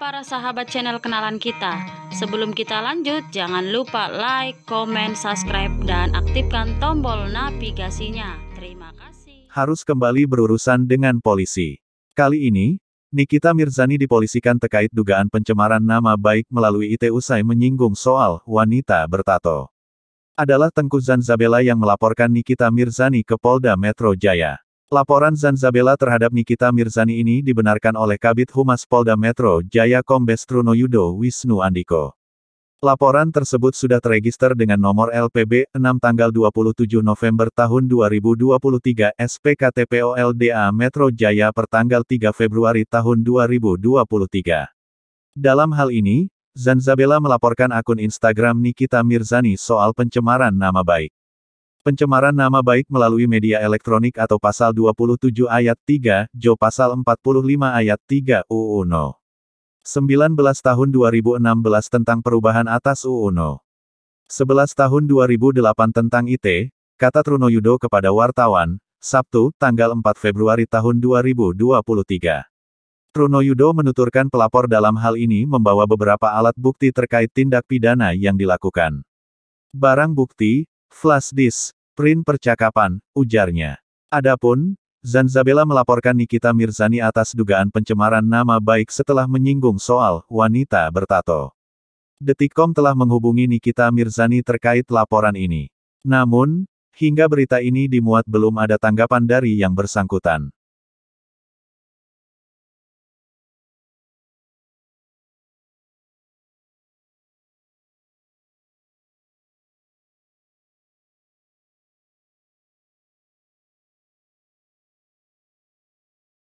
para sahabat channel kenalan kita. Sebelum kita lanjut, jangan lupa like, comment, subscribe, dan aktifkan tombol navigasinya. Terima kasih. Harus kembali berurusan dengan polisi. Kali ini, Nikita Mirzani dipolisikan terkait dugaan pencemaran nama baik melalui IT usai menyinggung soal wanita bertato. Adalah Tengku Zanzabela yang melaporkan Nikita Mirzani ke Polda Metro Jaya. Laporan Zanzabela terhadap Nikita Mirzani ini dibenarkan oleh Kabit Humas Polda Metro Jaya Kombes Truno Yudo Wisnu Andiko. Laporan tersebut sudah terregister dengan nomor LPB 6 tanggal 27 November tahun 2023 SPKTPOLDA Metro Jaya per tanggal 3 Februari tahun 2023. Dalam hal ini, Zanzabela melaporkan akun Instagram Nikita Mirzani soal pencemaran nama baik. Pencemaran nama baik melalui media elektronik atau pasal 27 ayat 3, Jo pasal 45 ayat 3 UU No. 19 tahun 2016 tentang perubahan atas UU No. 11 tahun 2008 tentang IT, kata Truno Yudo kepada wartawan, Sabtu, tanggal 4 Februari tahun 2023. Truno Yudo menuturkan pelapor dalam hal ini membawa beberapa alat bukti terkait tindak pidana yang dilakukan. Barang bukti, Flash disk, print percakapan, ujarnya. Adapun, Zanzabela melaporkan Nikita Mirzani atas dugaan pencemaran nama baik setelah menyinggung soal wanita bertato. Detikkom telah menghubungi Nikita Mirzani terkait laporan ini. Namun, hingga berita ini dimuat belum ada tanggapan dari yang bersangkutan.